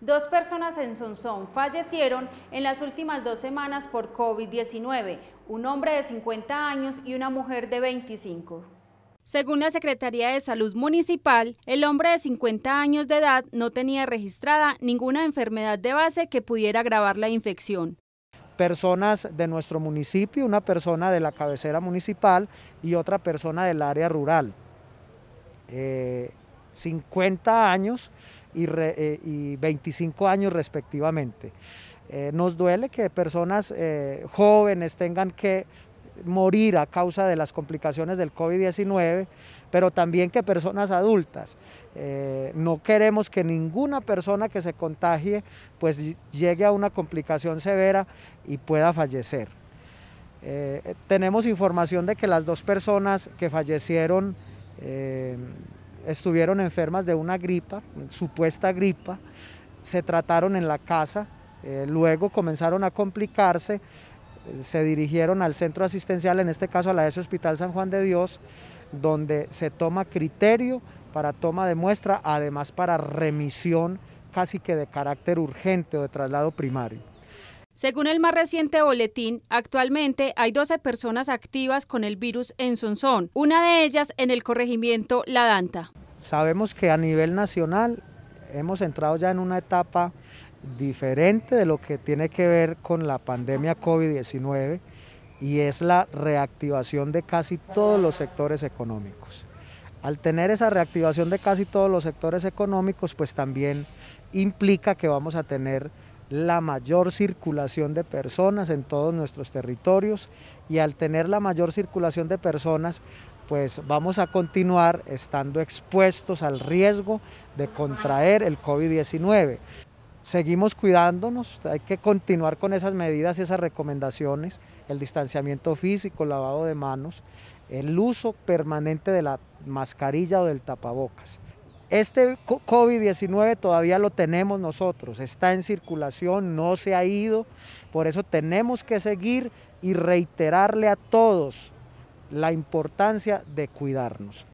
Dos personas en Sonsón fallecieron en las últimas dos semanas por COVID-19, un hombre de 50 años y una mujer de 25. Según la Secretaría de Salud Municipal, el hombre de 50 años de edad no tenía registrada ninguna enfermedad de base que pudiera agravar la infección. Personas de nuestro municipio, una persona de la cabecera municipal y otra persona del área rural. Eh, 50 años y, 25 eh, años respectivamente. Eh, nos duele que personas eh, jóvenes tengan que morir a causa de las complicaciones del COVID-19, pero también que personas adultas. no queremos que ninguna persona que se contagie pues llegue a una complicación severa y pueda fallecer. tenemos información de que las dos personas que fallecieron estuvieron enfermas de una gripa, supuesta gripa, se trataron en la casa, eh, luego comenzaron a complicarse, eh, se dirigieron al centro asistencial, en este caso a la ese Hospital San Juan de Dios, donde se toma criterio para toma de muestra, además para remisión casi que de carácter urgente o de traslado primario. Según el más reciente boletín, actualmente hay 12 personas activas con el virus en Sonsón, una de ellas en el corregimiento La Danta. Sabemos que a nivel nacional hemos entrado ya en una etapa diferente de lo que tiene que ver con la pandemia COVID-19 y es la reactivación de casi todos los sectores económicos. Al tener esa reactivación de casi todos los sectores económicos, pues también implica que vamos a tener la mayor circulación de personas en todos nuestros territorios y al tener la mayor circulación de personas, pues vamos a continuar estando expuestos al riesgo de contraer el COVID-19. Seguimos cuidándonos, hay que continuar con esas medidas y esas recomendaciones, el distanciamiento físico, lavado de manos, el uso permanente de la mascarilla o del tapabocas. Este COVID-19 todavía lo tenemos nosotros, está en circulación, no se ha ido, por eso tenemos que seguir y reiterarle a todos la importancia de cuidarnos.